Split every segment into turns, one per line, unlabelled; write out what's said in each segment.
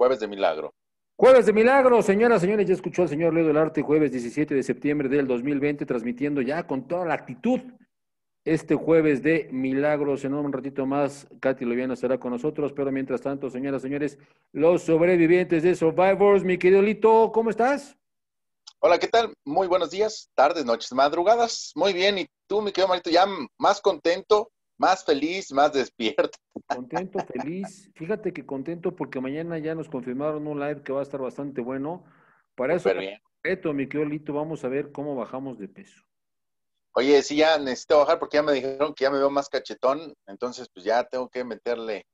Jueves de Milagro.
Jueves de Milagro, señoras, señores, ya escuchó al señor Leo del Arte, jueves 17 de septiembre del 2020, transmitiendo ya con toda la actitud este jueves de Milagros. En un ratito más, Katy Loviana estará con nosotros, pero mientras tanto, señoras, señores, los sobrevivientes de Survivors, mi querido Lito, ¿cómo estás?
Hola, ¿qué tal? Muy buenos días, tardes, noches, madrugadas. Muy bien, ¿y tú, mi querido Marito? Ya más contento, más feliz, más despierto.
Contento, feliz. Fíjate que contento porque mañana ya nos confirmaron un live que va a estar bastante bueno. Para
eso,
mi querido vamos a ver cómo bajamos de peso.
Oye, sí, ya necesito bajar porque ya me dijeron que ya me veo más cachetón, entonces pues ya tengo que meterle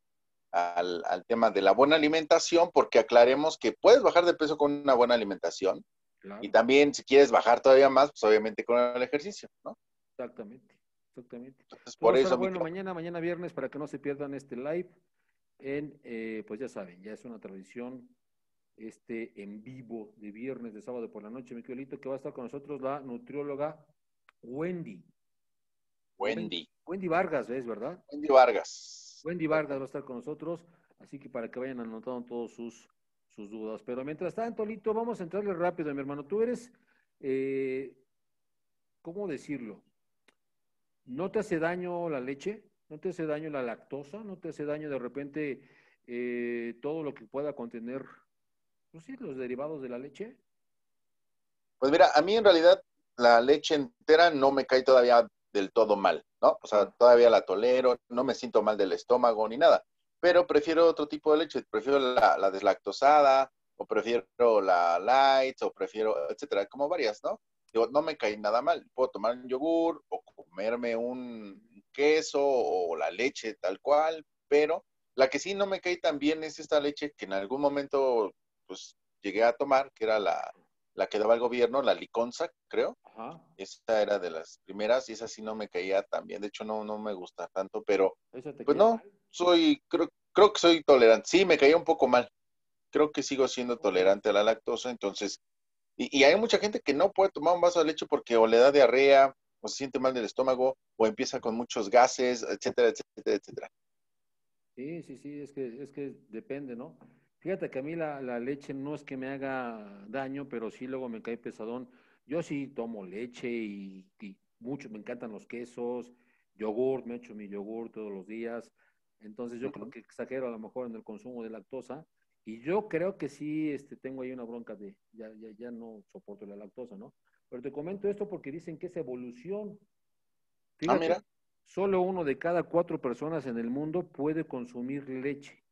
al, tema de la buena alimentación porque aclaremos que puedes bajar de peso con una buena alimentación y también si quieres bajar todavía más, pues obviamente con el ejercicio, ¿no? Exactamente. Exactamente. por eso, bueno,
mañana, mañana viernes, para que no se pierdan este live, en, eh, pues ya saben, ya es una tradición, este en vivo de viernes, de sábado por la noche, mi querido, que va a estar con nosotros la nutrióloga Wendy. Wendy. Wendy Vargas, es, verdad? Wendy
Vargas.
Wendy Vargas va a estar con nosotros, así que para que vayan anotando todos sus, sus dudas. Pero mientras tanto, Lito, vamos a entrarle rápido, mi hermano. Tú eres, eh, ¿cómo decirlo? ¿No te hace daño la leche? ¿No te hace daño la lactosa? ¿No te hace daño de repente eh, todo lo que pueda contener pues los derivados de la leche?
Pues mira, a mí en realidad la leche entera no me cae todavía del todo mal, ¿no? O sea, todavía la tolero, no me siento mal del estómago ni nada, pero prefiero otro tipo de leche, prefiero la, la deslactosada o prefiero la light o prefiero, etcétera, como varias, ¿no? Digo, no me cae nada mal, puedo tomar un yogur o comerme un queso o la leche tal cual, pero la que sí no me cae tan bien es esta leche que en algún momento pues llegué a tomar, que era la, la que daba el gobierno, la liconza, creo. Esta era de las primeras y esa sí no me caía tan bien. De hecho, no, no me gusta tanto, pero pues no, soy, creo, creo que soy tolerante. Sí, me caía un poco mal. Creo que sigo siendo tolerante a la lactosa, entonces, y, y hay mucha gente que no puede tomar un vaso de leche porque o le da diarrea pues, se siente mal del estómago, o empieza con muchos gases, etcétera, etcétera, etcétera.
Sí, sí, sí, es que, es que depende, ¿no? Fíjate que a mí la, leche no es que me haga daño, pero sí luego me cae pesadón. Yo sí tomo leche y, mucho, me encantan los quesos, yogur, me echo mi yogur todos los días. Entonces yo creo que exagero a lo mejor en el consumo de lactosa. Y yo creo que sí este, tengo ahí una bronca de, ya no soporto la lactosa, ¿no? Pero te comento esto porque dicen que es evolución. Ah, mira. Solo uno de cada cuatro personas en el mundo puede consumir leche,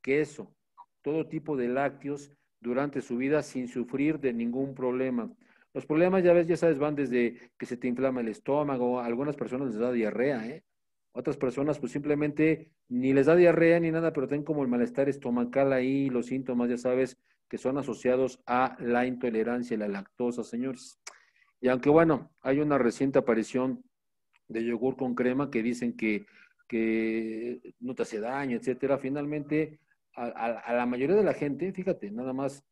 queso, todo tipo de lácteos durante su vida sin sufrir de ningún problema. Los problemas, ya ves, ya sabes, van desde que se te inflama el estómago, a algunas personas les da diarrea, ¿eh? Otras personas pues simplemente ni les da diarrea ni nada, pero tienen como el malestar estomacal ahí, los síntomas, ya sabes, que son asociados a la intolerancia a la lactosa, señores. Y aunque bueno, hay una reciente aparición de yogur con crema que dicen que, que no te hace daño, etcétera, finalmente a, la mayoría de la gente, fíjate, nada más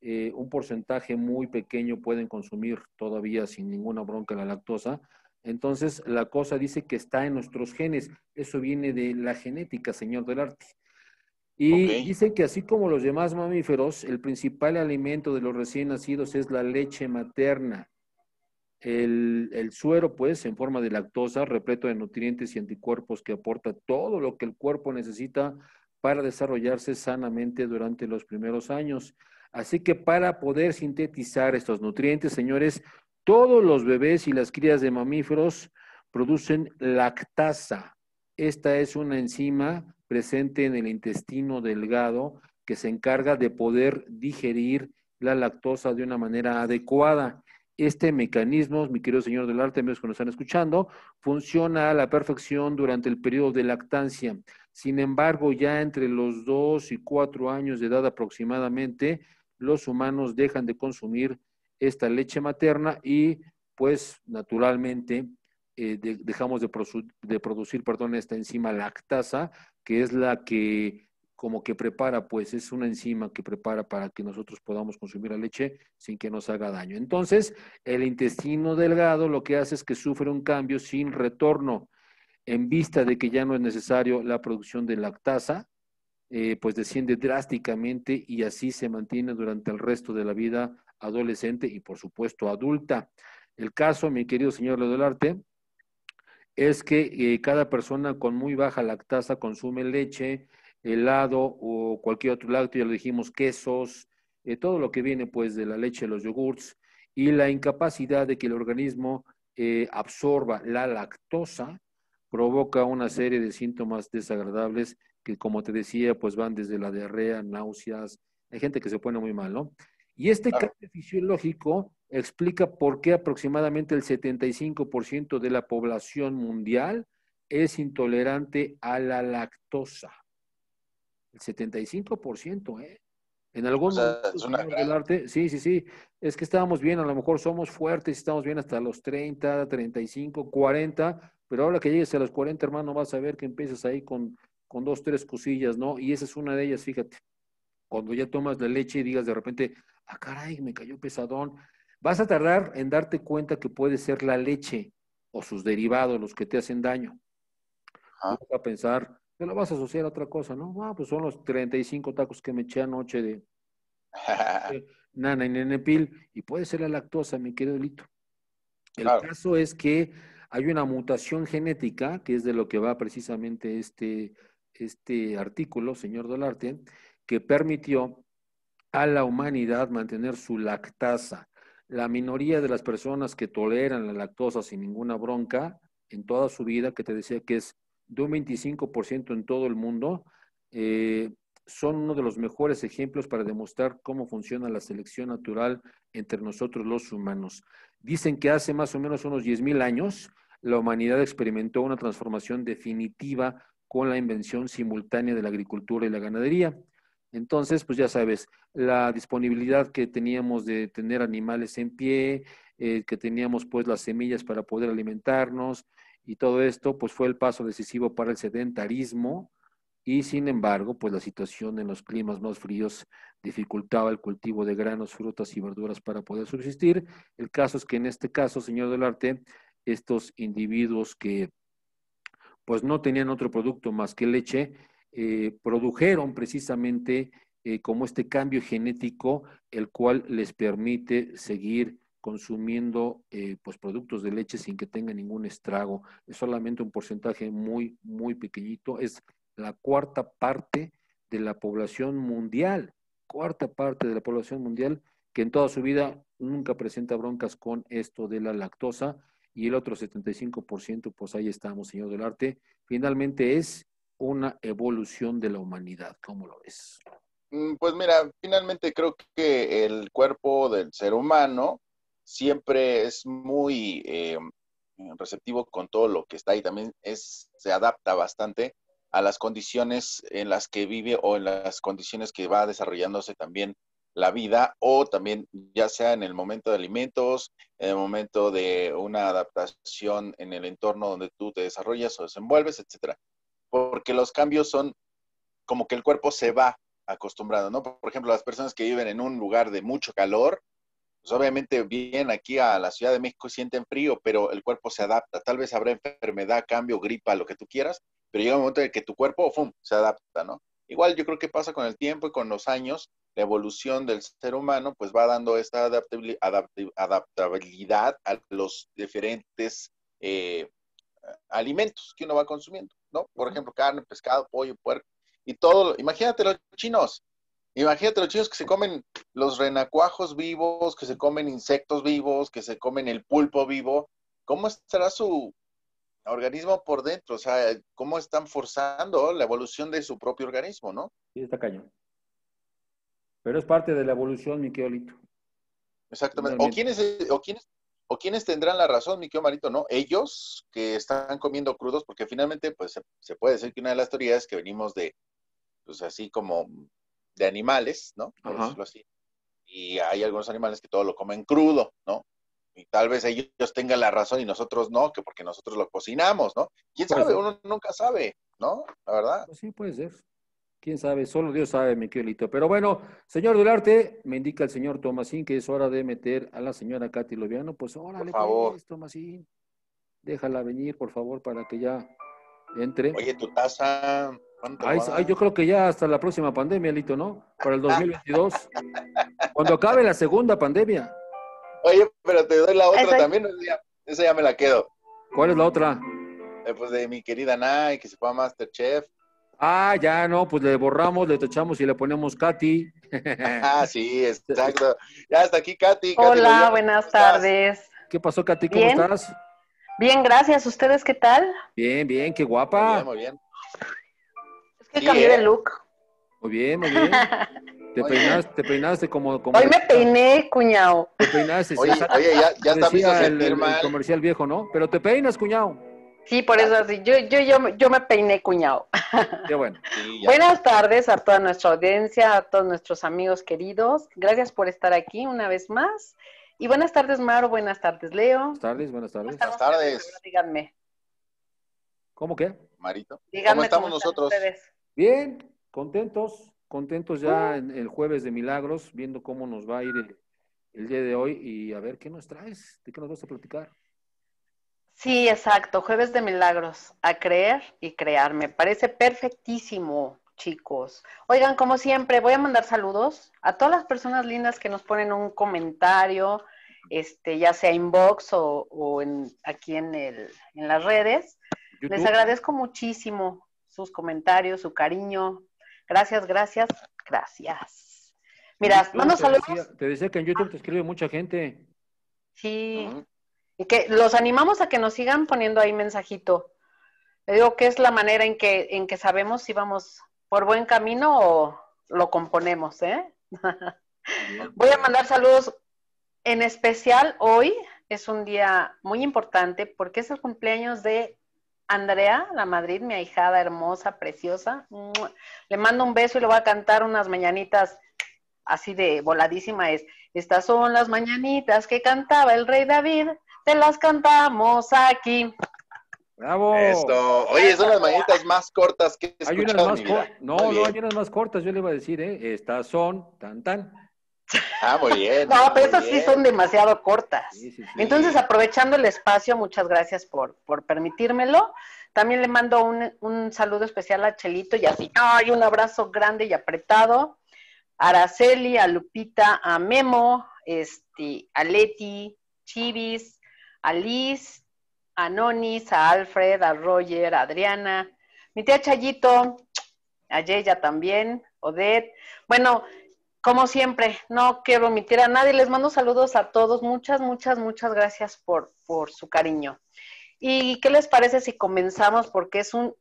eh, un porcentaje muy pequeño pueden consumir todavía sin ninguna bronca la lactosa. Entonces, la cosa dice que está en nuestros genes. Eso viene de la genética, señor del arte. Y dicen que así como los demás mamíferos, el principal alimento de los recién nacidos es la leche materna. el, suero, pues, en forma de lactosa, repleto de nutrientes y anticuerpos que aporta todo lo que el cuerpo necesita para desarrollarse sanamente durante los primeros años. Así que para poder sintetizar estos nutrientes, señores, todos los bebés y las crías de mamíferos producen lactasa, esta es una enzima presente en el intestino delgado que se encarga de poder digerir la lactosa de una manera adecuada. Este mecanismo, mi querido señor del arte, amigos que nos están escuchando, funciona a la perfección durante el periodo de lactancia. Sin embargo, ya entre los 2 y 4 años de edad aproximadamente, los humanos dejan de consumir esta leche materna y pues naturalmente eh, dejamos de, producir perdón, esta enzima lactasa, que es la que como que prepara, pues es una enzima que prepara para que nosotros podamos consumir la leche sin que nos haga daño. Entonces, el intestino delgado lo que hace es que sufre un cambio sin retorno. En vista de que ya no es necesario la producción de lactasa, eh, pues desciende drásticamente y así se mantiene durante el resto de la vida adolescente y por supuesto adulta. El caso, mi querido señor Leodolarte, es que eh, cada persona con muy baja lactasa consume leche, helado o cualquier otro lácteo, ya lo dijimos, quesos, eh, todo lo que viene pues de la leche, los yogurts, y la incapacidad de que el organismo eh, absorba la lactosa provoca una serie de síntomas desagradables que, como te decía, pues van desde la diarrea, náuseas, hay gente que se pone muy mal, ¿no? Y este cambio fisiológico explica por qué aproximadamente el 75% de la población mundial es intolerante a la lactosa. El 75%, ¿eh? En algún momento sí, sí, sí, es que estábamos bien, a lo mejor somos fuertes, estamos bien hasta los 30, 35, 40, pero ahora que llegues a los 40, hermano, vas a ver que empiezas ahí con, con dos, tres cosillas, ¿no? Y esa es una de ellas, fíjate. Cuando ya tomas la leche y digas de repente, ah, caray, me cayó pesadón, Vas a tardar en darte cuenta que puede ser la leche o sus derivados los que te hacen daño. Vas a pensar, te lo vas a asociar a otra cosa, ¿no? Ah, pues son los 35 tacos que me eché anoche de nana y nenepil, y puede ser la lactosa, mi querido Lito. El caso es que hay una mutación genética, que es de lo que va precisamente este, este artículo, señor Dolarte, que permitió a la humanidad mantener su lactasa la minoría de las personas que toleran la lactosa sin ninguna bronca en toda su vida, que te decía que es de un 25% en todo el mundo, eh, son uno de los mejores ejemplos para demostrar cómo funciona la selección natural entre nosotros los humanos. Dicen que hace más o menos unos 10.000 años la humanidad experimentó una transformación definitiva con la invención simultánea de la agricultura y la ganadería. Entonces, pues ya sabes, la disponibilidad que teníamos de tener animales en pie, eh, que teníamos pues las semillas para poder alimentarnos y todo esto, pues fue el paso decisivo para el sedentarismo y sin embargo, pues la situación en los climas más fríos dificultaba el cultivo de granos, frutas y verduras para poder subsistir. El caso es que en este caso, señor del arte, estos individuos que pues no tenían otro producto más que leche, eh, produjeron precisamente eh, como este cambio genético, el cual les permite seguir consumiendo eh, pues productos de leche sin que tenga ningún estrago. Es solamente un porcentaje muy, muy pequeñito. Es la cuarta parte de la población mundial, cuarta parte de la población mundial que en toda su vida nunca presenta broncas con esto de la lactosa y el otro 75%, pues ahí estamos, señor del arte. Finalmente es una evolución de la humanidad. ¿Cómo lo ves?
Mm, pues mira, finalmente creo que el cuerpo del ser humano siempre es muy eh, receptivo con todo lo que está ahí, también es, se adapta bastante a las condiciones en las que vive o en las condiciones que va desarrollándose también la vida o también ya sea en el momento de alimentos, en el momento de una adaptación en el entorno donde tú te desarrollas o desenvuelves, etcétera porque los cambios son como que el cuerpo se va acostumbrando, ¿no? Por ejemplo, las personas que viven en un lugar de mucho calor, pues obviamente vienen aquí a la Ciudad de México y sienten frío, pero el cuerpo se adapta. Tal vez habrá enfermedad, cambio, gripa, lo que tú quieras, pero llega un momento en que tu cuerpo, ¡fum!, se adapta, ¿no? Igual yo creo que pasa con el tiempo y con los años, la evolución del ser humano pues va dando esta adaptabilidad a los diferentes eh, alimentos que uno va consumiendo. ¿no? Por ejemplo, carne, pescado, pollo, puerco y todo. Imagínate los chinos. Imagínate los chinos que se comen los renacuajos vivos, que se comen insectos vivos, que se comen el pulpo vivo. ¿Cómo estará su organismo por dentro? O sea, ¿cómo están forzando la evolución de su propio organismo, no?
Sí, está cañón. Pero es parte de la evolución, mi querido
Exactamente. ¿O quién ¿O es ¿O quiénes tendrán la razón, mi querido Marito? No, ellos que están comiendo crudos, porque finalmente, pues se, puede decir que una de las teorías es que venimos de, pues así como de animales, ¿no? así. Y hay algunos animales que todo lo comen crudo, ¿no? Y tal vez ellos tengan la razón y nosotros no, que porque nosotros lo cocinamos, ¿no? ¿Quién sabe? Uno nunca sabe, ¿no?
La verdad. Pues sí, puede ser. Quién sabe, solo Dios sabe, mi querido. Pero bueno, señor Durarte, me indica el señor Tomasín que es hora de meter a la señora Katy Loviano. Pues órale, por pues, favor. Déjala venir, por favor, para que ya entre. Oye, tu taza. yo creo que ya hasta la próxima pandemia, Lito, ¿no? Para el 2022. cuando acabe la segunda pandemia.
Oye, pero te doy la otra también. Esa ya, me la quedo.
¿Cuál es la otra?
Eh, pues de mi querida Nay, que se Masterchef.
Ah, ya, no, pues le borramos, le tachamos y le ponemos
Katy. ah, sí, exacto. Ya está aquí Katy. Hola, buenas
tardes. ¿Qué pasó, Katy? ¿Cómo estás? Bien, gracias. ¿Ustedes qué tal?
Bien, bien, qué
guapa. Muy bien, Es que cambié ¿eh? de look. Muy bien, muy bien. Te peinaste, te peinaste como, como Hoy me
peiné, cuñado.
Te peinaste. Oye, sí, oye ya, ya está se el, El comercial viejo, ¿no? Pero te peinas, cuñado.
Sí, por eso así. Yo, yo, me peiné cuñado.
Qué bueno.
Buenas tardes a toda nuestra audiencia, a todos nuestros amigos queridos. Gracias por estar aquí una vez más. Y buenas tardes, Maro. Buenas tardes, Leo. Buenas
tardes, buenas tardes. Buenas
tardes. Díganme.
¿Cómo qué? Marito. Díganme ¿Cómo estamos nosotros? Bien, contentos, contentos ya uh. en el jueves de Milagros, viendo cómo nos va a ir el, día de hoy y a ver qué nos
traes, de qué nos vas a platicar. Sí, exacto, jueves de milagros, a creer y crear. Me parece perfectísimo, chicos. Oigan, como siempre, voy a mandar saludos a todas las personas lindas que nos ponen un comentario, este, ya sea inbox o, o en, aquí en, el, en las redes. Les agradezco muchísimo sus comentarios, su cariño. Gracias, gracias, gracias. Mira, mando saludos.
te decía que en YouTube te escribe mucha gente.
Sí. Y que los animamos a que nos sigan poniendo ahí mensajito. Le digo que es la manera en que, en que sabemos si vamos por buen camino o lo componemos, ¿eh? Voy a mandar saludos en especial hoy. Es un día muy importante porque es el cumpleaños de Andrea, la Madrid, mi ahijada hermosa, preciosa. Le mando un beso y le voy a cantar unas mañanitas así de voladísima es. Estas son las mañanitas que cantaba el rey David te las cantamos aquí.
Bravo. Oye, son las mañitas más cortas que he en No, no, hay
unas más cortas, yo le iba a decir, ¿eh? Estas son tan tan. Ah, muy bien. no, pero estas sí son
demasiado cortas. Entonces, aprovechando el espacio, muchas gracias por, por permitírmelo. También le mando un, un saludo especial a Chelito y así, ¡ay! Un abrazo grande y apretado. A Araceli, a Lupita, a Memo, este, a Leti, Chivis, a Liz, a Nonis, a Alfred, a Roger, a Adriana, mi tía Chayito, a Yeya también, Odette. Bueno, como siempre, no quiero omitir a nadie. Les mando saludos a todos. Muchas, muchas, muchas gracias por, por su cariño. ¿Y qué les parece si comenzamos? Porque es un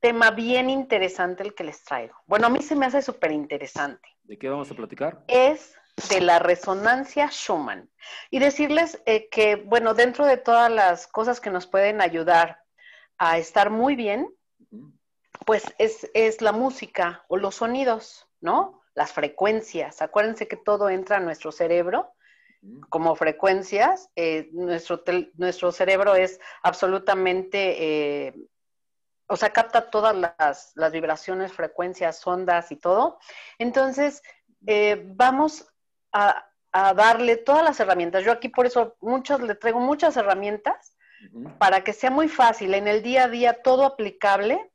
tema bien interesante el que les traigo. Bueno, a mí se me hace súper interesante. ¿De qué
vamos a platicar?
Es de la resonancia Schumann y decirles eh, que, bueno, dentro de todas las cosas que nos pueden ayudar a estar muy bien, pues es, la música o los sonidos, ¿no? Las frecuencias. Acuérdense que todo entra a nuestro cerebro como frecuencias. Eh, nuestro, nuestro, cerebro es absolutamente, eh, o sea, capta todas las, vibraciones, frecuencias, ondas y todo. Entonces, vamos a, darle todas las herramientas. Yo aquí por eso muchas le traigo muchas herramientas para que sea muy fácil en el día a día todo aplicable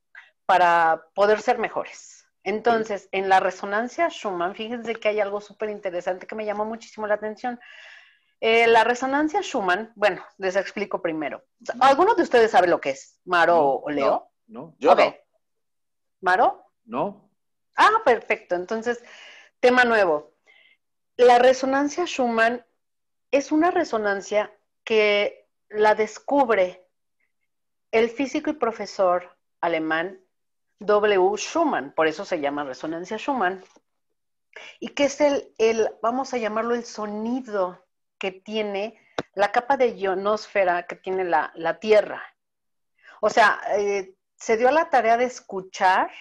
para poder ser mejores. Entonces, en la resonancia Schumann, fíjense que hay algo súper interesante que me llamó muchísimo la atención. Eh, la resonancia Schumann, bueno, les explico primero. ¿Alguno de ustedes sabe lo que es, Maro o Leo? No, yo ¿Maro? No. Ah, perfecto. Entonces, tema nuevo. La resonancia Schumann es una resonancia que la descubre el físico y profesor alemán W. Schumann, por eso se llama resonancia Schumann, y que es el, el, vamos a llamarlo el sonido que tiene la capa de ionosfera que tiene la, Tierra. O sea, eh, se dio a la tarea de escuchar,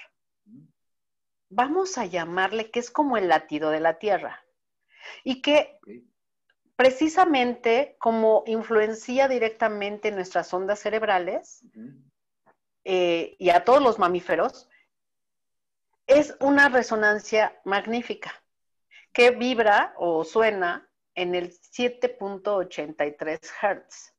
vamos a llamarle que es como el latido de la Tierra y que precisamente como influencia directamente nuestras ondas cerebrales eh, y a todos los mamíferos, es una resonancia magnífica que vibra o suena en el 7.83 Hz.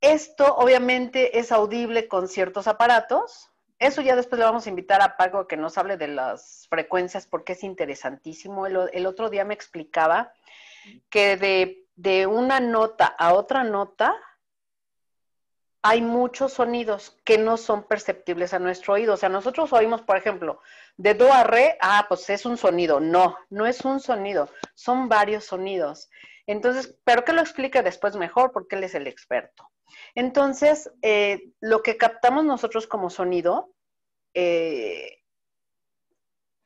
Esto obviamente es audible con ciertos aparatos, eso ya después le vamos a invitar a Paco a que nos hable de las frecuencias porque es interesantísimo. El, otro día me explicaba que de, de, una nota a otra nota hay muchos sonidos que no son perceptibles a nuestro oído. O sea, nosotros oímos, por ejemplo, de do a re, ah, pues es un sonido. No, no es un sonido, son varios sonidos. Entonces, pero que lo explique después mejor porque él es el experto. Entonces, eh, lo que captamos nosotros como sonido, eh,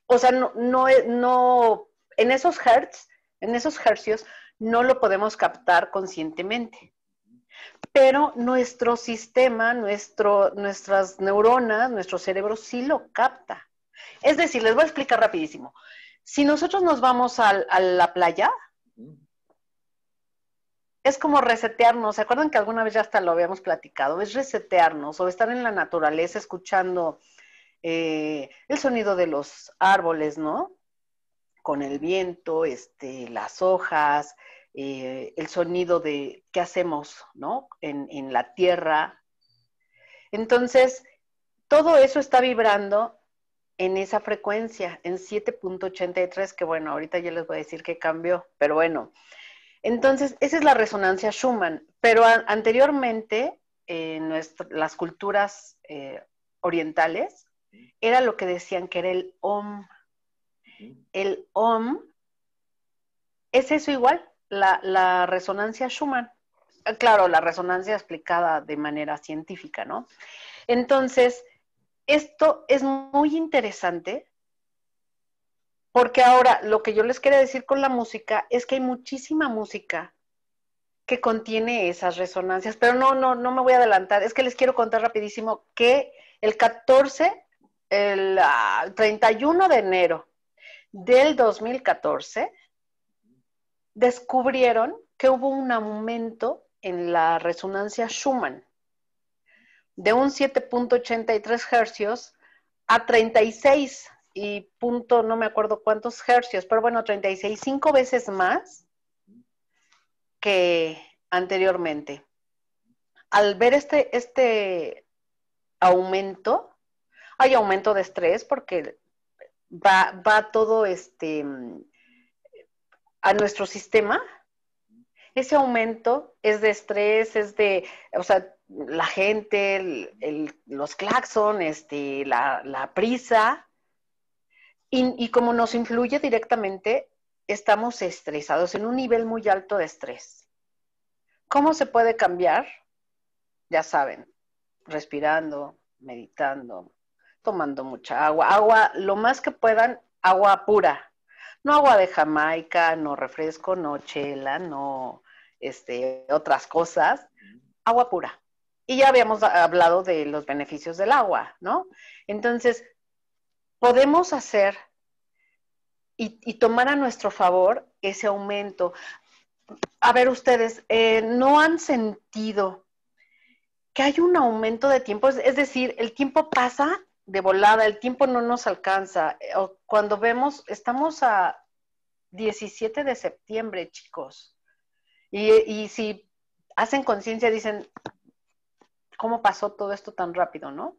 o sea, no, en esos hertz, en esos hercios, no lo podemos captar conscientemente. Pero nuestro sistema, nuestro, nuestras neuronas, nuestro cerebro sí lo capta. Es decir, les voy a explicar rapidísimo. Si nosotros nos vamos a la playa, es como resetearnos. ¿Se acuerdan que alguna vez ya hasta lo habíamos platicado? Es resetearnos o estar en la naturaleza escuchando eh, el sonido de los árboles, ¿no? Con el viento, este, las hojas, eh, el sonido de qué hacemos, ¿no? En, la tierra. Entonces, todo eso está vibrando en esa frecuencia, en 7.83, que bueno, ahorita ya les voy a decir qué cambió, pero bueno, entonces, esa es la resonancia Schumann, pero anteriormente en eh, las culturas eh, orientales era lo que decían que era el om. El om es eso igual, la, la resonancia Schumann. Ah, claro, la resonancia explicada de manera científica, ¿no? Entonces, esto es muy interesante porque ahora lo que yo les quería decir con la música es que hay muchísima música que contiene esas resonancias, pero no, no, no me voy a adelantar, es que les quiero contar rapidísimo que el 14, el 31 ah, de enero del 2014, descubrieron que hubo un aumento en la resonancia Schumann de un 7.83 hercios a 36 y punto, no me acuerdo cuántos hercios, pero bueno, 36, veces más que anteriormente. Al ver este, este aumento, hay aumento de estrés porque va, todo este a nuestro sistema. Ese aumento es de estrés, es de, o sea, la gente, los claxon, este, la, la prisa, y, como nos influye directamente, estamos estresados, en un nivel muy alto de estrés. ¿Cómo se puede cambiar? Ya saben, respirando, meditando, tomando mucha agua. Agua, lo más que puedan, agua pura. No agua de Jamaica, no refresco, no chela, no este, otras cosas. Agua pura. Y ya habíamos hablado de los beneficios del agua, ¿no? Entonces, podemos hacer y, tomar a nuestro favor ese aumento. A ver ustedes, eh, ¿no han sentido que hay un aumento de tiempo? Es, decir, el tiempo pasa de volada, el tiempo no nos alcanza. Eh, cuando vemos, estamos a 17 de septiembre, chicos. Y, si hacen conciencia, dicen, ¿cómo pasó todo esto tan rápido, no?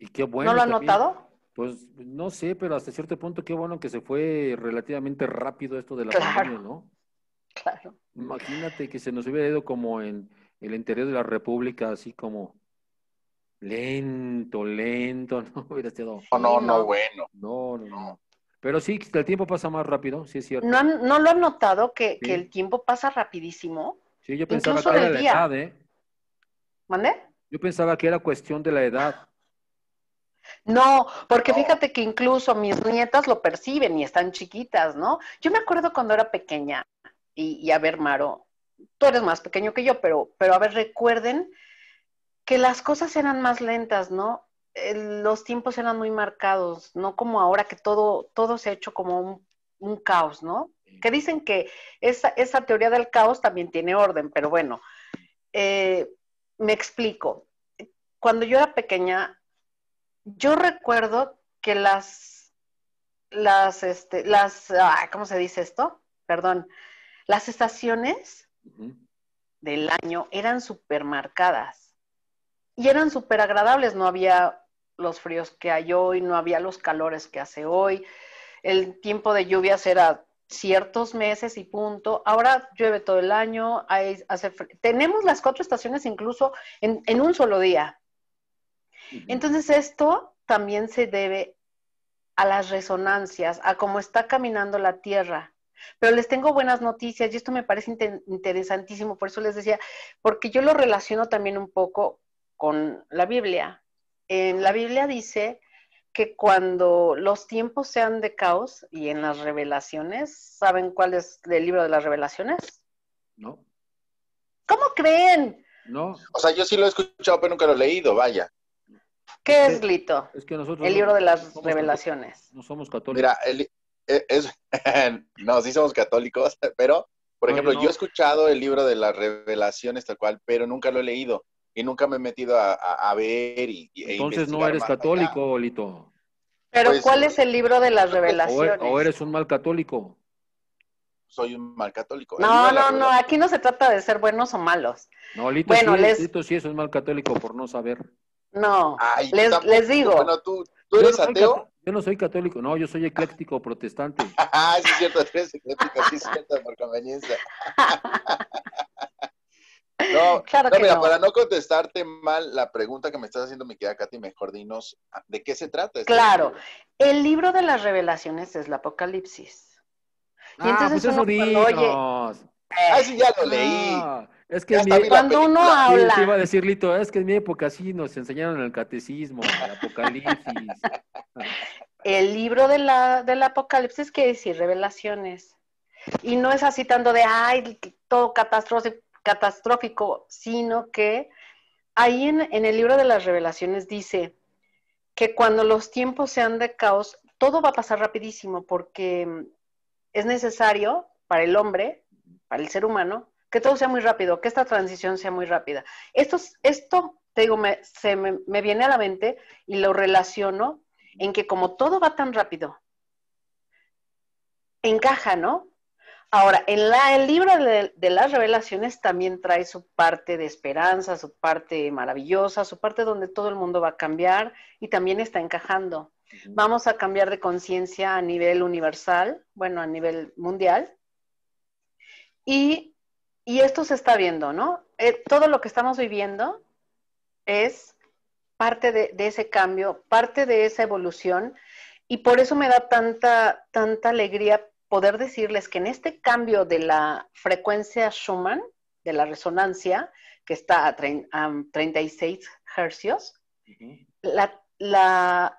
Y qué bueno. ¿No lo han notado? Pues no sé, pero hasta cierto punto qué bueno que se fue relativamente rápido esto de la pandemia, ¿no? Claro. Imagínate que se nos hubiera ido como en el interior de la República, así como lento, lento, ¿no? No, no, bueno. No, no, no. Pero sí, el tiempo pasa más rápido, sí es cierto.
¿No, lo han notado que, el tiempo pasa rapidísimo?
Sí, yo pensaba que era la edad, ¿eh? ¿Mandé? Yo pensaba que era cuestión de la edad.
No, porque fíjate que incluso mis nietas lo perciben y están chiquitas, ¿no? Yo me acuerdo cuando era pequeña, y, a ver, Maro, tú eres más pequeño que yo, pero, pero a ver, recuerden que las cosas eran más lentas, ¿no? los tiempos eran muy marcados, no como ahora que todo, todo se ha hecho como un, caos, ¿no? Que dicen que esa, esa, teoría del caos también tiene orden, pero bueno, eh, me explico. Cuando yo era pequeña, yo recuerdo que las, las, este, las, ah, ¿cómo se dice esto? Perdón, las estaciones del año eran súper marcadas y eran súper agradables, no había los fríos que hay hoy, no había los calores que hace hoy, el tiempo de lluvias era ciertos meses y punto. Ahora llueve todo el año, tenemos las cuatro estaciones incluso en un solo día. Entonces esto también se debe a las resonancias, a cómo está caminando la Tierra. Pero les tengo buenas noticias y esto me parece interesantísimo, por eso les decía, porque yo lo relaciono también un poco con la Biblia. En la Biblia dice que cuando los tiempos sean de caos y en las revelaciones, ¿saben cuál es el libro de las revelaciones? No. ¿Cómo creen?
No. O sea, yo sí lo he escuchado, pero nunca lo he leído, vaya.
¿Qué es Lito? el libro de las revelaciones. No somos católicos.
Mira, e, no, sí somos católicos, pero, por ejemplo, yo, he escuchado el libro de las revelaciones tal cual, pero nunca lo he leído y nunca me he metido a, ver y... E Entonces no eres
católico, Lito.
Pero pues, ¿cuál
es el libro de las revelaciones? ¿O
eres un mal católico?
Soy un mal católico.
No, no,
no, aquí no se trata de ser buenos o malos.
No, bueno, Lito sí es un mal católico por no saber.
No, les, digo. Bueno, tú, eres ateo.
Yo no soy católico, no, yo soy ecléctico protestante.
Ah, sí es cierto, eres ecléctico, sí es cierto, por conveniencia.
No, claro mira, para no contestarte mal la pregunta que me estás haciendo, mi querida Katy, mejor dinos ah, de qué se trata. Este claro,
el libro de las revelaciones es el Apocalipsis. Ah, entonces pues uno, oye, ah, sí, ya lo leí. Ah, es que mi, cuando uno habla. iba a decir,
Lito, es que en mi época sí nos enseñaron el catecismo, el apocalipsis.
el libro de la, del apocalipsis quiere decir revelaciones. Y no es así tanto de, ay, todo catastrófico, sino que ahí en, en el libro de las revelaciones dice que cuando los tiempos sean de caos, todo va a pasar rapidísimo porque es necesario para el hombre, para el ser humano, que todo sea muy rápido, que esta transición sea muy rápida. Esto, esto te digo, me, se me, viene a la mente y lo relaciono en que como todo va tan rápido, encaja, ¿no? Ahora, en el libro de, las revelaciones también trae su parte de esperanza, su parte maravillosa, su parte donde todo el mundo va a cambiar y también está encajando. Vamos a cambiar de conciencia a nivel universal, bueno, a nivel mundial. Y y esto se está viendo, ¿no? Eh, todo lo que estamos viviendo es parte de, ese cambio, parte de esa evolución. Y por eso me da tanta, tanta alegría poder decirles que en este cambio de la frecuencia Schumann, de la resonancia, que está a, 36 hercios, la,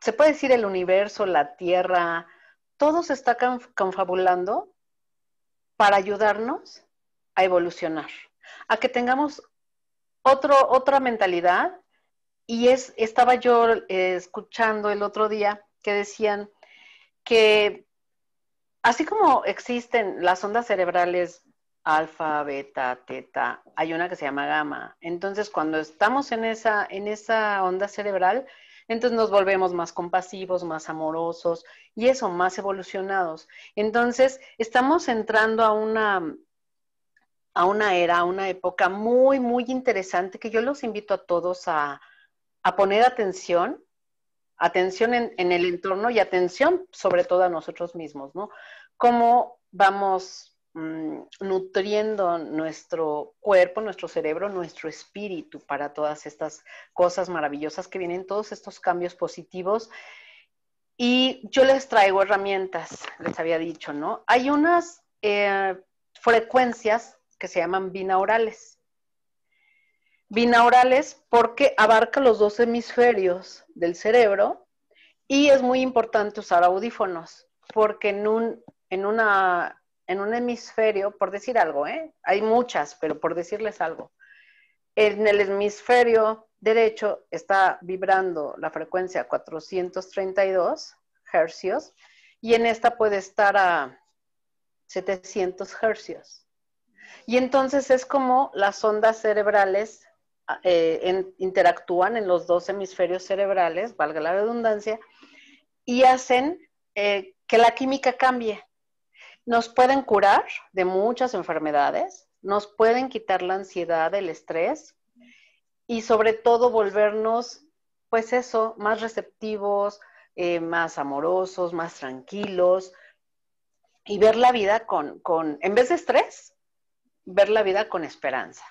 se puede decir el universo, la Tierra, todo se está confabulando para ayudarnos a evolucionar, a que tengamos otro, otra mentalidad. Y es, estaba yo eh, escuchando el otro día que decían que así como existen las ondas cerebrales alfa, beta, teta, hay una que se llama gamma. Entonces, cuando estamos en esa, en esa onda cerebral, entonces nos volvemos más compasivos, más amorosos y eso, más evolucionados. Entonces, estamos entrando a una a una era, a una época muy, muy interesante que yo los invito a todos a, poner atención, atención en, el entorno y atención sobre todo a nosotros mismos, ¿no? Cómo vamos mm, nutriendo nuestro cuerpo, nuestro cerebro, nuestro espíritu para todas estas cosas maravillosas que vienen, todos estos cambios positivos. Y yo les traigo herramientas, les había dicho, ¿no? Hay unas eh, frecuencias que se llaman binaurales. Binaurales porque abarca los dos hemisferios del cerebro y es muy importante usar audífonos porque en un, en un hemisferio, por decir algo, ¿eh? hay muchas, pero por decirles algo, en el hemisferio derecho está vibrando la frecuencia 432 hercios y en esta puede estar a 700 hercios. Y entonces es como las ondas cerebrales ah, eh, interactúan en los dos hemisferios cerebrales, valga la redundancia, y hacen eh, que la química cambie. Nos pueden curar de muchas enfermedades, nos pueden quitar la ansiedad, el estrés y sobre todo volvernos, pues eso, más receptivos, eh, más amorosos, más tranquilos y ver la vida con, con, en vez de estrés, ver la vida con esperanza.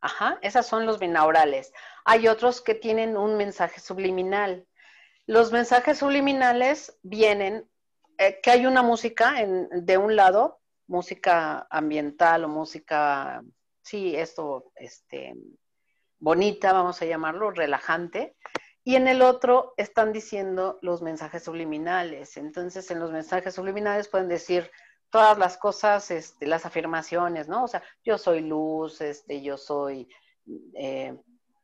Ajá, esas son los binaurales. Hay otros que tienen un mensaje subliminal. Los mensajes subliminales vienen, eh, que hay una música de un lado, música ambiental o música, sí, esto, este, bonita, vamos a llamarlo, relajante. Y en el otro están diciendo los mensajes subliminales. Entonces, en los mensajes subliminales pueden decir, todas las cosas, este, las afirmaciones, ¿no? O sea, yo soy luz, este, yo soy, eh,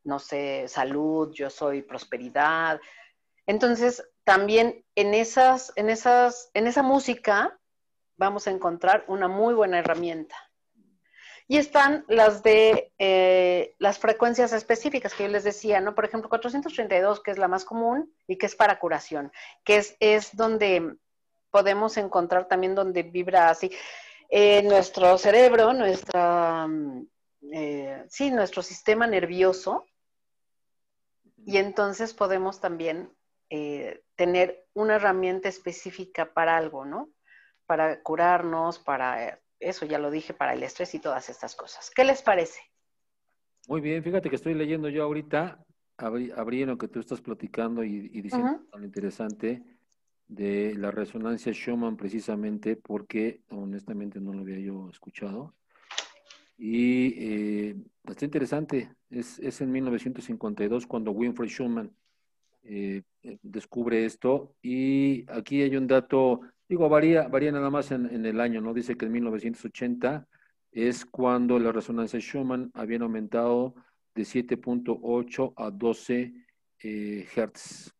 no sé, salud, yo soy prosperidad. Entonces, también en esas, en esas, en esa música vamos a encontrar una muy buena herramienta. Y están las de eh, las frecuencias específicas que yo les decía, ¿no? Por ejemplo, 432, que es la más común y que es para curación, que es, es donde podemos encontrar también donde vibra así. Eh, nuestro cerebro, nuestra, mm, eh, sí, nuestro sistema nervioso, y entonces podemos también eh, tener una herramienta específica para algo, ¿no? Para curarnos, para eso ya lo dije, para el estrés y todas estas cosas. ¿Qué les parece?
Muy bien, fíjate que estoy leyendo yo ahorita, abriendo que tú estás platicando y, diciendo uh tan interesante, de la resonancia Schumann precisamente porque honestamente no lo había yo escuchado. Y bastante eh, está interesante, es, es, en 1952 cuando Winfrey Schumann eh, eh, descubre esto. Y aquí hay un dato, digo, varía, varía nada más en, el año, ¿no? Dice que en 1980 es cuando la resonancia Schumann había aumentado de 7.8 a 12 hertz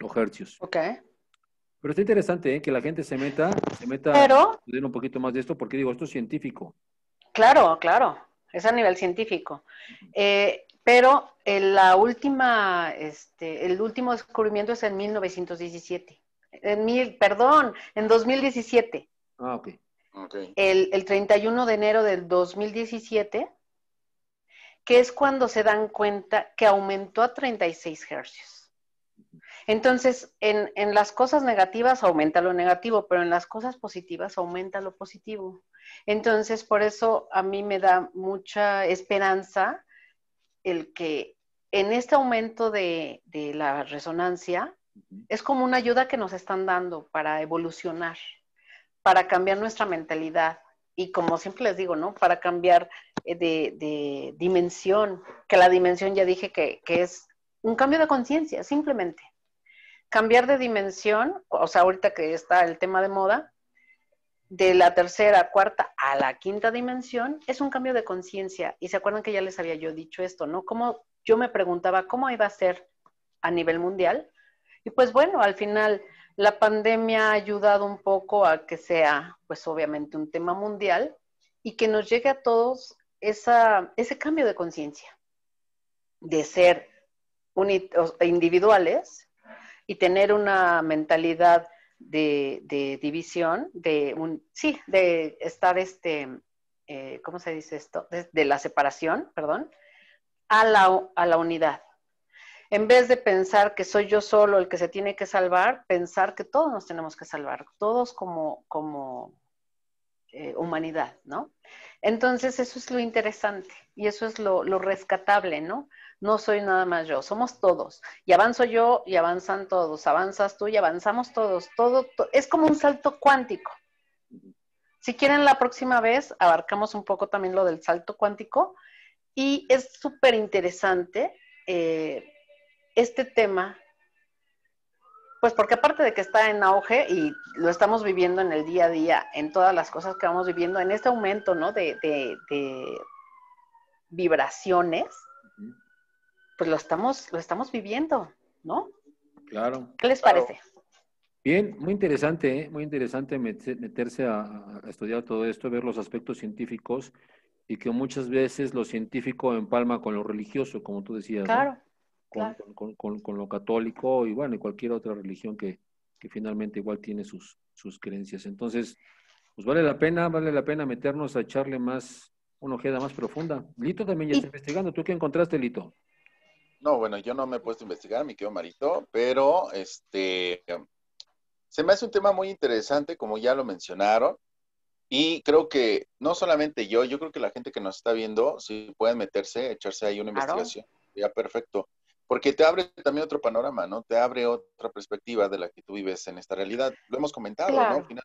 o hercios. Okay. Pero está interesante ¿eh? que la gente se meta, se meta a estudiar un poquito más de esto, porque digo, esto es científico.
Claro, claro, es a nivel científico. Eh, pero eh, la última, este, el último descubrimiento es en 1917. En mil, perdón, en 2017. Ah, ok. El, el, 31 de enero del 2017, que es cuando se dan cuenta que aumentó a 36 hercios. Entonces, en, las cosas negativas aumenta lo negativo, pero en las cosas positivas aumenta lo positivo. Entonces, por eso a mí me da mucha esperanza el que en este aumento de, la resonancia es como una ayuda que nos están dando para evolucionar, para cambiar nuestra mentalidad y como siempre les digo, ¿no? Para cambiar eh, de, dimensión, que la dimensión ya dije que es un cambio de conciencia, simplemente cambiar de dimensión, o sea, ahorita que está el tema de moda, de la tercera, cuarta a la quinta dimensión, es un cambio de conciencia. Y se acuerdan que ya les había yo dicho esto, ¿no? Como yo me preguntaba cómo iba a ser a nivel mundial. Y pues bueno, al final la pandemia ha ayudado un poco a que sea, pues obviamente, un tema mundial y que nos llegue a todos ese cambio de conciencia, de ser individuales y tener una mentalidad de, división, de sí, de estar este, eh, ¿cómo se dice esto? De, la separación, perdón, a la, unidad. En vez de pensar que soy yo solo el que se tiene que salvar, pensar que todos nos tenemos que salvar, todos como, como eh, humanidad, ¿no? Entonces, eso es lo interesante y eso es lo, rescatable, ¿no? No soy nada más yo, somos todos. Y avanzo yo y avanzan todos, avanzas tú y avanzamos todos. Todo, es como un salto cuántico. Si quieren, la próxima vez abarcamos un poco también lo del salto cuántico y es súper interesante eh, este tema pues porque aparte de que está en auge y lo estamos viviendo en el día a día, en todas las cosas que vamos viviendo, en este aumento, ¿no? De, vibraciones, pues lo estamos, lo estamos viviendo, ¿no? Claro. ¿Qué les parece?
Bien, muy interesante, ¿eh? muy interesante meterse a, estudiar todo esto, ver los aspectos científicos y que muchas veces lo científico empalma con lo religioso, como tú decías. Claro con, lo católico y bueno, y cualquier otra religión que, finalmente igual tiene sus, sus creencias. Entonces, pues vale la pena, vale la pena meternos a echarle más, una ojeda más profunda. Lito también ya está investigando. ¿Tú qué encontraste, Lito?
No, bueno, yo no me he puesto a investigar, mi querido Marito, pero este se me hace un tema muy interesante, como ya lo mencionaron, y creo que no solamente yo, yo creo que la gente que nos está viendo, si pueden meterse, echarse ahí una investigación, sería ya perfecto porque te abre también otro panorama, ¿no? Te abre otra perspectiva de la que tú vives en esta realidad. Lo hemos comentado, ¿no? final,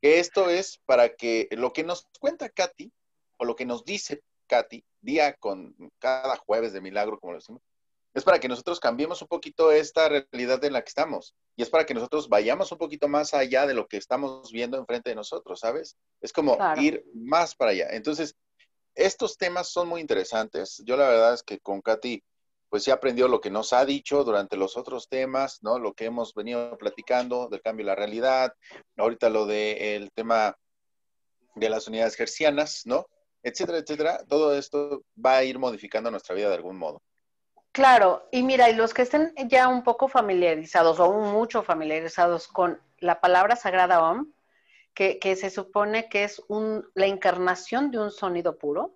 que esto es para que lo que nos cuenta Katy, o lo que nos dice Katy, día con cada jueves de milagro, como lo decimos, es para que nosotros cambiemos un poquito esta realidad en la que estamos. Y es para que nosotros vayamos un poquito más allá de lo que estamos viendo enfrente de nosotros, ¿sabes? Es como ir más para allá. Entonces, estos temas son muy interesantes. Yo la verdad es que con Katy pues ya aprendió lo que nos ha dicho durante los otros temas, ¿no? Lo que hemos venido platicando del cambio de la realidad, ahorita lo del tema de las unidades gercianas, ¿no? Etcétera, etcétera. Todo esto va a ir modificando nuestra vida de algún modo.
Claro, y mira, y los que estén ya un poco familiarizados o aún mucho familiarizados con la palabra sagrada OM, que, se supone que es un, la encarnación de un sonido puro,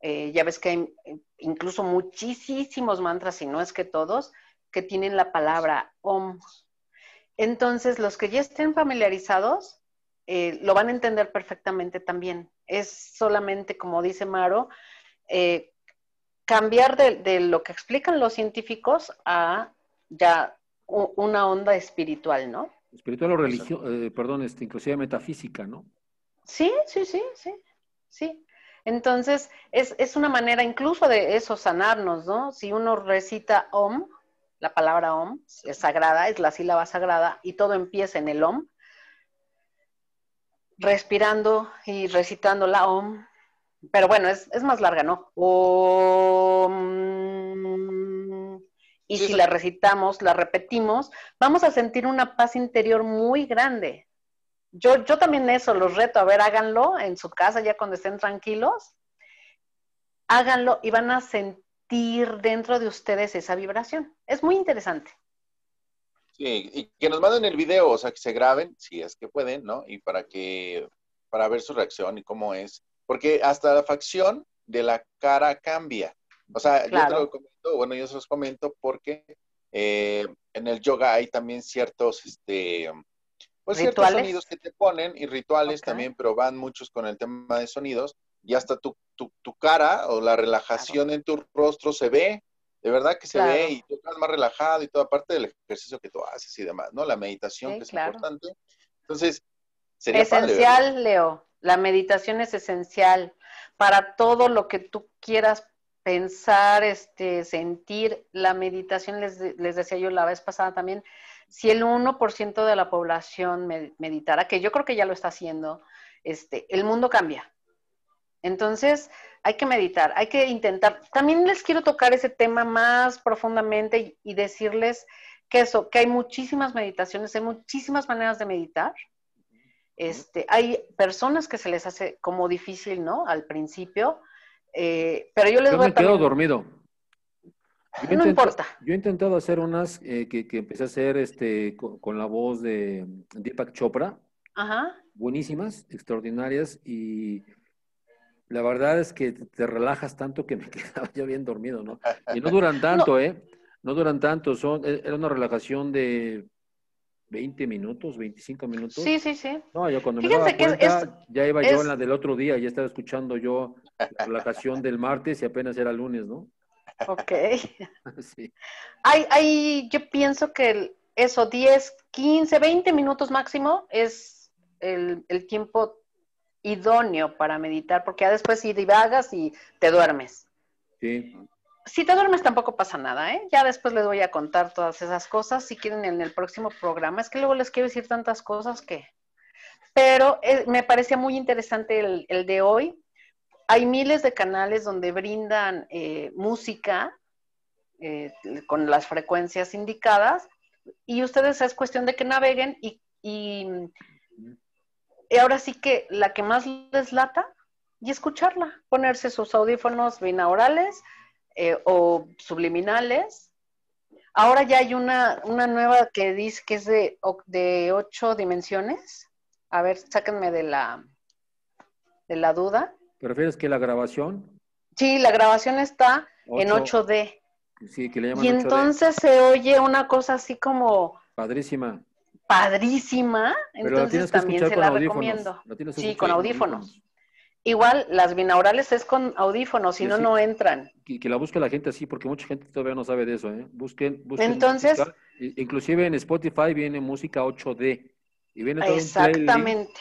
eh, ya ves que hay eh, incluso muchísimos mantras, y no es que todos, que tienen la palabra om. Entonces, los que ya estén familiarizados eh, lo van a entender perfectamente también. Es solamente, como dice Maro, cambiar de, lo que explican los científicos a ya una onda espiritual, ¿no?
Espiritual o religiosa, perdón, este, inclusive metafísica, ¿no?
Sí, sí, sí, sí, sí. Entonces, es, una manera incluso de eso sanarnos, ¿no? Si uno recita OM, la palabra OM es sagrada, es la sílaba sagrada, y todo empieza en el OM, respirando y recitando la OM, pero bueno, es, es más larga, ¿no? OM. Y si la recitamos, la repetimos, vamos a sentir una paz interior muy grande, yo, yo también eso, los reto, a ver, háganlo en su casa ya cuando estén tranquilos, háganlo y van a sentir dentro de ustedes esa vibración. Es muy interesante.
Sí, y que nos manden el video, o sea, que se graben, si es que pueden, ¿no? Y para que, para ver su reacción y cómo es. Porque hasta la facción de la cara cambia. O sea, yo te lo comento, bueno, yo se los comento porque eh, en el yoga hay también ciertos, este, pues ciertos sonidos que te ponen y rituales también, pero van muchos con el tema de sonidos y hasta tu, cara o la relajación en tu rostro se ve, de verdad que se ve y tú estás más relajado y toda parte del ejercicio que tú haces y demás, ¿no? La meditación es importante. Entonces, sería esencial,
Leo. La meditación es esencial para todo lo que tú quieras pensar, este, sentir. La meditación, les, les decía yo la vez pasada también, si el 1% de la población meditara, que yo creo que ya lo está haciendo, este, el mundo cambia. Entonces, hay que meditar, hay que intentar. También les quiero tocar ese tema más profundamente y, decirles que eso, que hay muchísimas meditaciones, hay muchísimas maneras de meditar. Este, hay personas que se les hace como difícil, ¿no? Al principio, eh, pero yo les yo me Quedo
dormido no importa. Yo he intentado hacer unas eh, que, empecé a hacer este, con, la voz de Deepak Chopra. Buenísimas, extraordinarias y la verdad es que te relajas tanto que me quedaba ya bien dormido, ¿no? Y no duran tanto, ¿eh? No duran tanto, son, e, era una relajación de 20 minutos, 25 minutos. Sí, sí, sí. No, yo cuando me ya iba yo en la del otro día, ya estaba escuchando yo la relajación del martes y apenas era lunes, ¿no? Ok.
sí. Hay, yo pienso que eso, 10, 15, 20 minutos máximo es el, tiempo idóneo para meditar, porque ya después si divagas y te duermes. Sí. Si te duermes tampoco pasa nada, ¿eh? Ya después les voy a contar todas esas cosas, si quieren en el próximo programa. Es que luego les quiero decir tantas cosas que... Pero eh, me parecía muy interesante el, el de hoy, hay miles de canales donde brindan eh, música eh, con las frecuencias indicadas y ustedes es cuestión de que naveguen y, y, ahora sí que la que más les lata y escucharla, ponerse sus audífonos binaurales eh, o subliminales. Ahora ya hay una, una nueva que dice que es de, de ocho dimensiones. A ver, sáquenme de la, de la duda
¿Te refieres que la grabación?
Sí, la grabación está en 8D.
Sí, que le llaman 8D. Y entonces
se oye una cosa así como...
Padrísima.
Padrísima. entonces también se la recomiendo. sí, con audífonos. Igual, las binaurales es con audífonos, si no, no entran.
Y que la busque la gente así, porque mucha gente todavía no sabe de eso, ¿eh? Busquen, busquen Entonces... Inclusive en Spotify viene música 8D. Y viene todo Exactamente.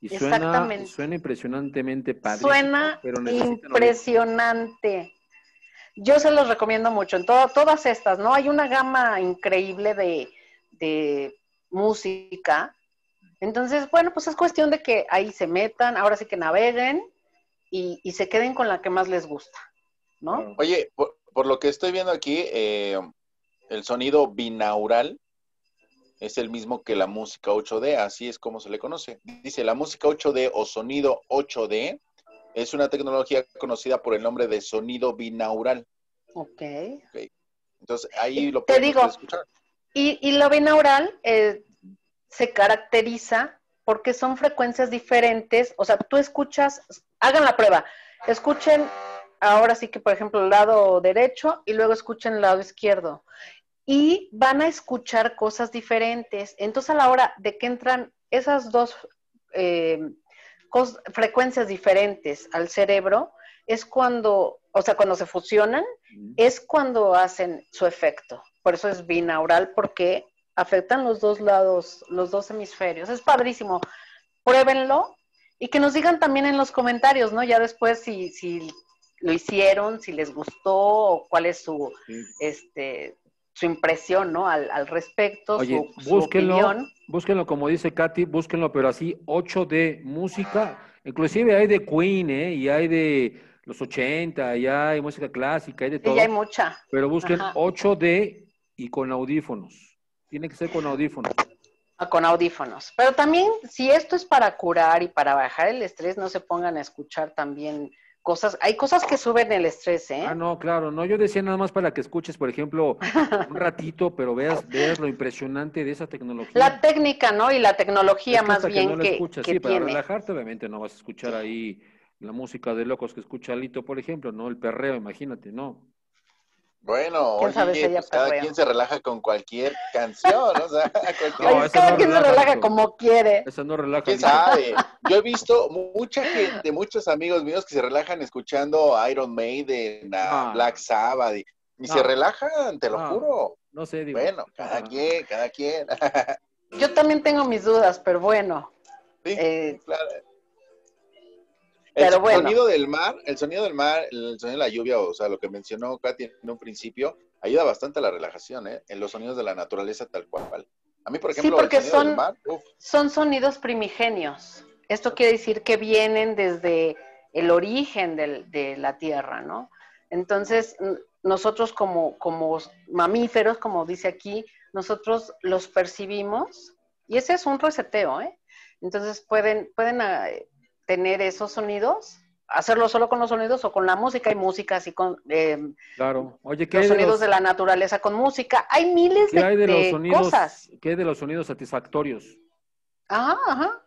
Y Suena,
impresionantemente padre. Suena
impresionante. Yo se los recomiendo mucho. En todas estas, ¿no? Hay una gama increíble de, música. Entonces, bueno, pues es cuestión de que ahí se metan, ahora sí que naveguen y, y se queden con la que más les gusta,
¿no? Oye, por, lo que estoy viendo aquí, eh, el sonido binaural es el mismo que la música 8D, así es como se le conoce. Dice, la música 8D o sonido 8D es una tecnología conocida por el nombre de sonido binaural. Ok. okay. Entonces, ahí lo Te
Y, y, lo binaural eh, se caracteriza porque son frecuencias diferentes, o sea, tú escuchas, hagan la prueba, escuchen ahora sí que, por ejemplo, el lado derecho y luego escuchen el lado izquierdo y van a escuchar cosas diferentes. Entonces a la hora de que entran esas dos eh, frecuencias diferentes al cerebro, es cuando, o sea, cuando se fusionan, es cuando hacen su efecto. Por eso es binaural, porque afectan los dos lados, los dos hemisferios. Es padrísimo. Pruébenlo y que nos digan también en los comentarios, ¿no? Ya después si, si lo hicieron, si les gustó o cuál es su, este, su impresión, ¿no? Al, al respecto, su, su opinión.
Búsquenlo, como dice Katy, búsquenlo, pero así, 8 d música. Inclusive hay de Queen, ¿eh? Y hay de los 80, y hay música clásica, hay de todo. Sí, hay mucha. Pero busquen 8D y con audífonos. Tiene que ser con audífonos.
Ah, con audífonos. Pero también, si esto es para curar y para bajar el estrés, no se pongan a escuchar también cosas, hay cosas que suben el estrés, ¿eh? Ah,
no, claro, no, yo decía nada más para que escuches, por ejemplo, un ratito, pero veas, lo impresionante de esa tecnología.
La técnica, ¿no? Y la tecnología más bien que, sí, para
relajarte obviamente no vas a escuchar ahí la música de locos que escucha Lito, por ejemplo, ¿no? El perreo, imagínate, no.
Bueno,
pues,
cada
quien se relaja con cualquier canción, o sea, cada quien se relaja
como quiere.
¿Quién sabe? Yo he visto mucha gente, muchos amigos míos que se relajan escuchando Iron Maiden, a ah. Black Sabbath, y, se relajan, te lo juro.
No sé, digo. Bueno, cada
quien, cada quien.
Yo también tengo mis dudas, pero bueno. Sí, eh, claro. El sonido
del mar, el sonido del mar, el sonido de la lluvia, o sea, lo que mencionó Katy en un principio, ayuda bastante a la relajación, ¿eh? En los sonidos de la naturaleza tal cual. A mí, por ejemplo, son,
son sonidos primigenios. Esto quiere decir que vienen desde el origen de la tierra, ¿no? Entonces, nosotros como, como mamíferos, como dice aquí, nosotros los percibimos y ese es un reseteo, ¿eh? Entonces pueden, pueden ah, tener esos sonidos, hacerlo solo con los sonidos o con la música. y música así con em, claro.
Oye, ¿qué los sonidos de, la
naturaleza con música. Hay miles de, cosas.
¿Qué hay de los sonidos satisfactorios?
Ajá, ajá.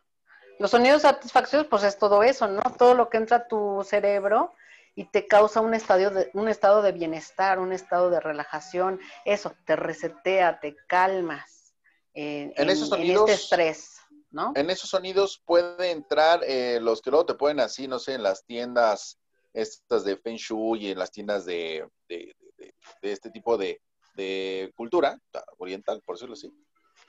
Los sonidos satisfactorios, pues es todo eso, ¿no? Todo lo que entra a tu cerebro y te causa un, estadio de, un estado de bienestar, un estado de relajación. Eso, te resetea, te calmas eh, en, esos sonidos, en este estrés
en esos sonidos puede entrar eh, los que luego te ponen así, no sé, en las tiendas estas de Feng Shui y en las tiendas de, este tipo de, cultura oriental, por decirlo así.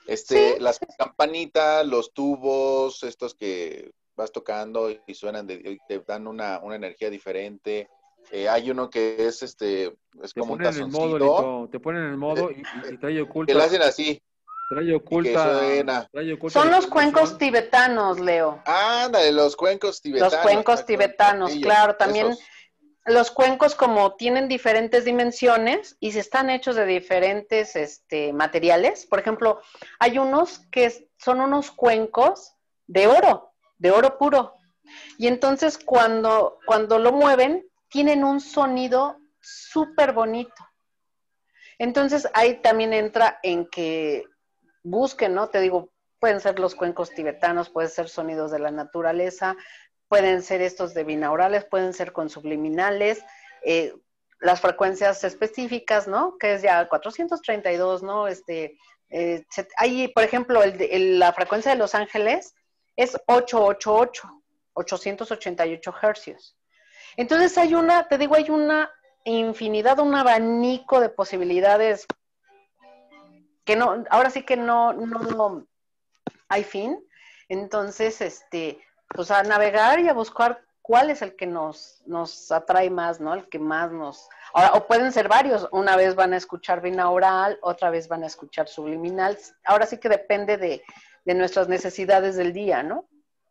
Este, Las campanitas, los tubos, estos que vas tocando y suenan, te dan una, energía diferente. Eh, hay uno que es este, es como un tazoncito.
te ponen en el modo eh, y, y, y oculto. Te lo hacen así,
Trae oculta.
Son los
cuencos tibetanos, Leo. Ándale, los cuencos tibetanos. Los cuencos tibetanos, claro, también. Los cuencos como tienen diferentes dimensiones y se están hechos de diferentes este, materiales. Por ejemplo, hay unos que son unos cuencos de oro, de oro puro. Y entonces cuando, cuando lo mueven, tienen un sonido súper bonito. Entonces ahí también entra en que busquen, ¿no? Te digo, pueden ser los cuencos tibetanos, pueden ser sonidos de la naturaleza, pueden ser estos de binaurales, pueden ser con subliminales, eh, las frecuencias específicas, ¿no? Que es ya 432, ¿no? Este, hay, eh, por ejemplo, la frecuencia de Los Ángeles es 888, 888 hercios. Entonces hay una, te digo, hay una infinidad, un abanico de posibilidades que no, ahora sí que no, no hay fin. Entonces, este, pues a navegar y a buscar cuál es el que nos, nos atrae más, ¿no? El que más nos... Ahora, o pueden ser varios, una vez van a escuchar oral, otra vez van a escuchar subliminal, ahora sí que depende de, nuestras necesidades del día, ¿no?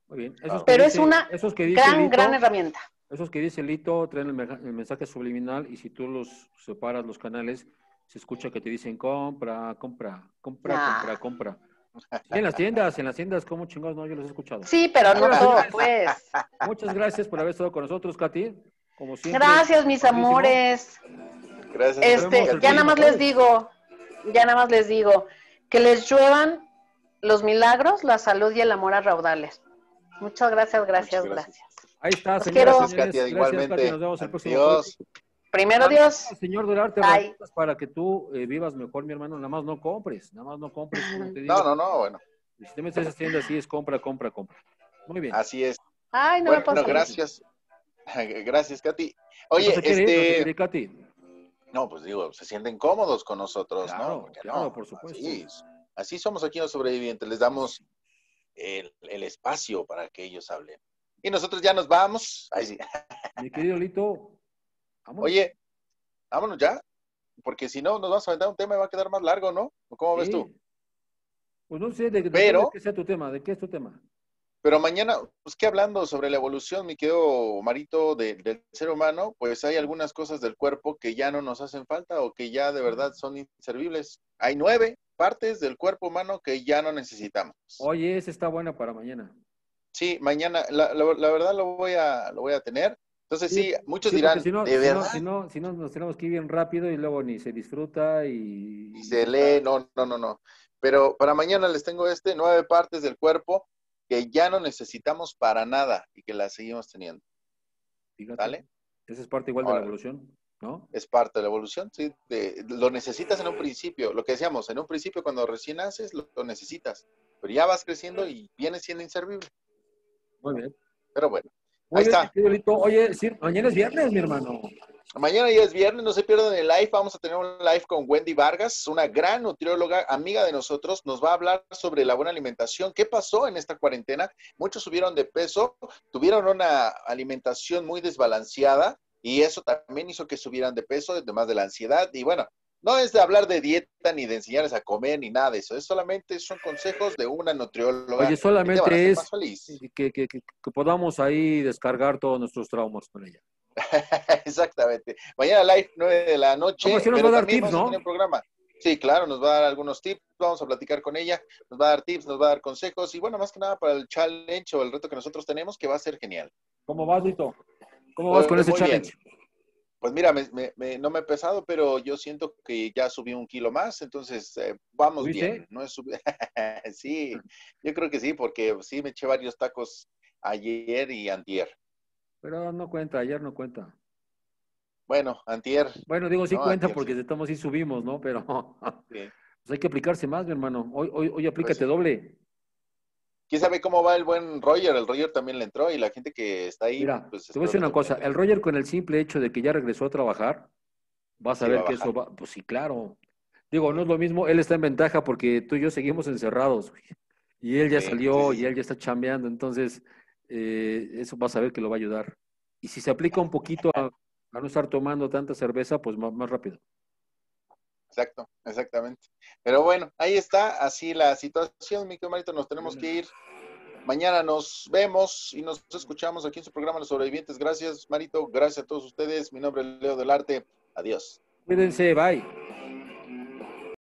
Muy bien. Esos Pero es una gran, gran herramienta. Esos que dice Lito traen el mensaje subliminal y si tú los separas los canales, se escucha que te dicen compra, compra, compra, compra, ah. compra. en las tiendas, en las tiendas, ¿cómo chingados, no, yo los he escuchado. Sí, pero no todo, pues. Muchas gracias por haber estado con nosotros, Katy. gracias, mis amores. Gracias. Este, ya nada más les
digo, ya nada más les digo, que les lluevan los milagros, la salud y el amor a raudales. Muchas gracias, gracias, gracias.
Ahí está, señoras, Gracias, Katia, igualmente. nos vemos el próximo. Adiós.
Primero Dios.
Señor, durarte para que tú eh, vivas mejor, mi hermano. Nada más no compres, nada más no compres. No, no, no, bueno. Si te metes
haciendo así es compra, compra, compra. Muy bien. Así es.
Ay, no me pasa bueno, gracias.
Gracias, Katy.
Oye, este...
No, Katy. no, pues digo, se sienten cómodos con nosotros, ¿no? no, por supuesto. Así, somos aquí los sobrevivientes. Les damos el, el espacio para que ellos hablen. Y nosotros ya nos vamos. Ahí sí.
Mi querido Lito,
Oye, vámonos ya, porque si no nos vas a aventar un tema y va a quedar más largo, ¿no? ¿Cómo ves tú? Pues no sé de, qué sea
tu tema, de qué es tu tema.
Pero mañana, pues que hablando sobre la evolución, mi querido Marito, del ser humano, pues hay algunas cosas del cuerpo que ya no nos hacen falta o que ya de verdad son inservibles. Hay nueve partes del cuerpo humano que ya no necesitamos.
Oye, esa está buena para mañana.
Sí, mañana, la, verdad lo voy, a, lo voy a tener. Entonces sí, muchos dirán, si no, de verdad. si,
no, nos tenemos que ir bien rápido y luego ni se disfruta
y... Ni se lee, no, no, no, no. Pero para mañana les tengo este, nueve partes del cuerpo que ya no necesitamos para nada y que las seguimos teniendo. ¿Vale? Esa es parte igual de la evolución, ¿no? Es parte de la evolución, sí. lo necesitas en un principio, lo que decíamos, en un principio cuando recién haces, lo, lo necesitas, pero ya vas creciendo y vienes siendo inservible. Muy bien. Pero bueno.
Oye, sí, mañana es viernes, mi hermano.
Mañana ya es viernes, no se pierdan el live. Vamos a tener un live con Wendy Vargas, una gran nutrióloga, amiga de nosotros. Nos va a hablar sobre la buena alimentación. ¿Qué pasó en esta cuarentena? Muchos subieron de peso, tuvieron una alimentación muy desbalanceada y eso también hizo que subieran de peso, además de la ansiedad. Y bueno, no es de hablar de dieta ni de enseñarles a comer ni nada de eso. Es solamente son consejos de una nutrióloga. Oye, solamente es
que, que, que, podamos ahí descargar todos nuestros traumas con
ella. Exactamente. Mañana live 9 de la noche. Como si pues nos va a dar tips, ¿no? Sí, claro, nos va a dar algunos tips, vamos a platicar con ella, nos va a dar tips, nos va a dar consejos y bueno, más que nada para el challenge o el reto que nosotros tenemos que va a ser genial.
¿Cómo vas, Lito?
¿Cómo pues vas con ese challenge? Pues mira, no me he pesado, pero yo siento que ya subí un kilo más, entonces eh, vamos bien. sí, yo creo que sí, porque sí me eché varios tacos ayer y antier.
Pero no cuenta, ayer no cuenta.
Bueno, antier.
Bueno, digo, sí cuenta porque
de y subimos, ¿no?
Pero pues hay que aplicarse más, mi hermano. Hoy, hoy, hoy pues aplícate doble
quién sabe cómo va el buen Roger. El Roger también le entró y la gente que está ahí. Mira, pues, te voy a decir
una cosa. El Roger, con el simple hecho de que ya regresó a trabajar,
vas a saber ver que eso va. Pues sí, claro.
Digo, no es lo mismo. Él está en ventaja porque tú y yo seguimos encerrados. Y él ya salió y él ya está chambeando. Entonces, eh, eso va a ver que lo va a ayudar. Y si se aplica un poquito a, no estar tomando tanta cerveza, pues más rápido.
Exacto, exactamente. Pero bueno, ahí está, así la situación, mi querido Marito, nos tenemos que ir. Mañana nos vemos y nos escuchamos aquí en su programa Los Sobrevivientes. Gracias, Marito, gracias a todos ustedes. Mi nombre es Leo del Arte. Adiós.
Cuídense, bye.